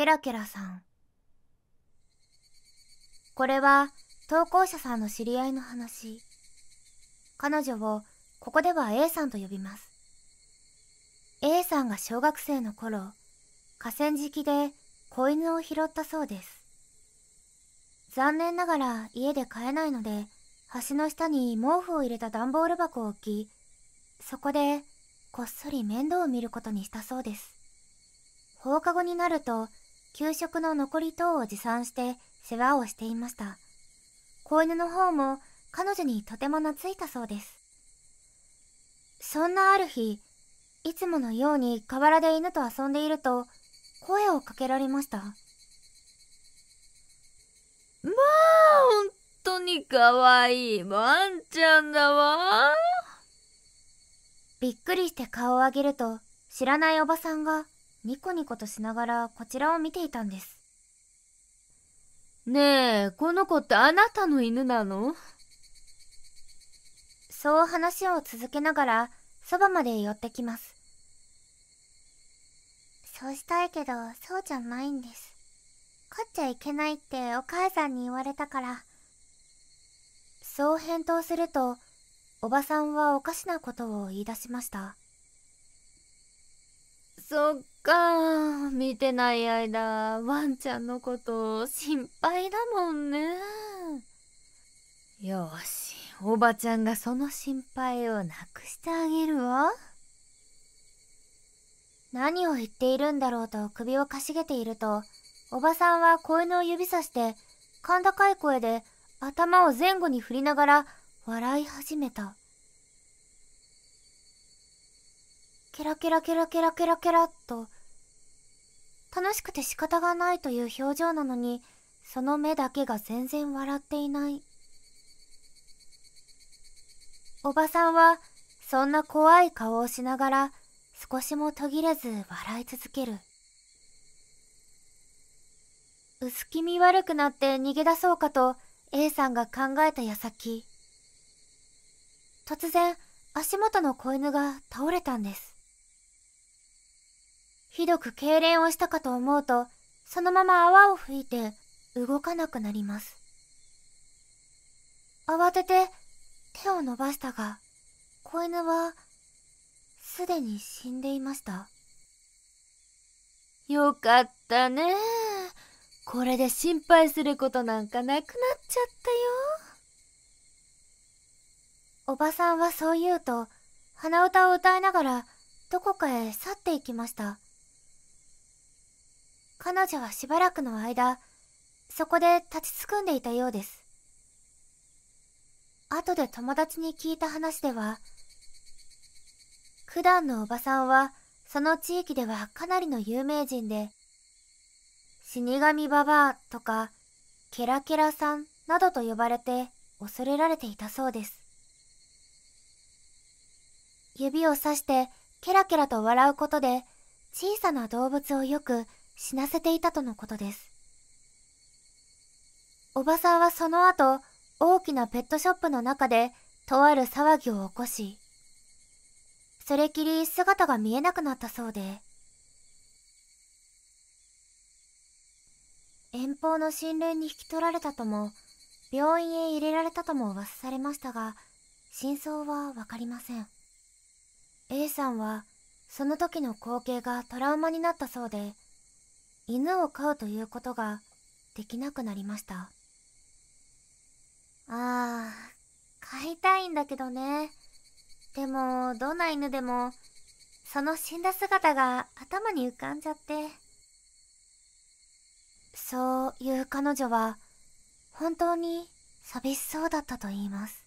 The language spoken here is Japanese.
ケラケラさんこれは投稿者さんの知り合いの話彼女をここでは A さんと呼びます A さんが小学生の頃河川敷で子犬を拾ったそうです残念ながら家で飼えないので橋の下に毛布を入れた段ボール箱を置きそこでこっそり面倒を見ることにしたそうです放課後になると給食の残り等を持参して世話をしていました子犬の方も彼女にとても懐いたそうですそんなある日いつものように河原で犬と遊んでいると声をかけられましたまあ本当に可愛いワンちゃんだわびっくりして顔を上げると知らないおばさんが「ニコニコとしながらこちらを見ていたんです。ねえ、この子ってあなたの犬なのそう話を続けながら、そばまで寄ってきます。そうしたいけど、そうじゃないんです。飼っちゃいけないってお母さんに言われたから。そう返答すると、おばさんはおかしなことを言い出しました。そっか見てない間ワンちゃんのこと心配だもんねよしおばちゃんがその心配をなくしてあげるわ何を言っているんだろうと首をかしげているとおばさんは子犬を指さして甲高い声で頭を前後に振りながら笑い始めた。ケラケラケラケラケラケラっと、楽しくて仕方がないという表情なのに、その目だけが全然笑っていない。おばさんは、そんな怖い顔をしながら、少しも途切れず笑い続ける。薄気味悪くなって逃げ出そうかと A さんが考えた矢先、突然足元の子犬が倒れたんです。ひどく痙攣をしたかと思うと、そのまま泡を吹いて動かなくなります。慌てて手を伸ばしたが、子犬はすでに死んでいました。よかったね。これで心配することなんかなくなっちゃったよ。おばさんはそう言うと、鼻歌を歌いながらどこかへ去っていきました。彼女はしばらくの間、そこで立ちすくんでいたようです。後で友達に聞いた話では、九段のおばさんは、その地域ではかなりの有名人で、死神ババアとか、ケラケラさんなどと呼ばれて恐れられていたそうです。指をさしてケラケラと笑うことで小さな動物をよく死なせていたとのことです。おばさんはその後、大きなペットショップの中で、とある騒ぎを起こし、それきり姿が見えなくなったそうで、遠方の親類に引き取られたとも、病院へ入れられたとも噂されましたが、真相はわかりません。A さんは、その時の光景がトラウマになったそうで、犬を飼うということができなくなりましたああ飼いたいんだけどねでもどんな犬でもその死んだ姿が頭に浮かんじゃってそういう彼女は本当に寂しそうだったと言います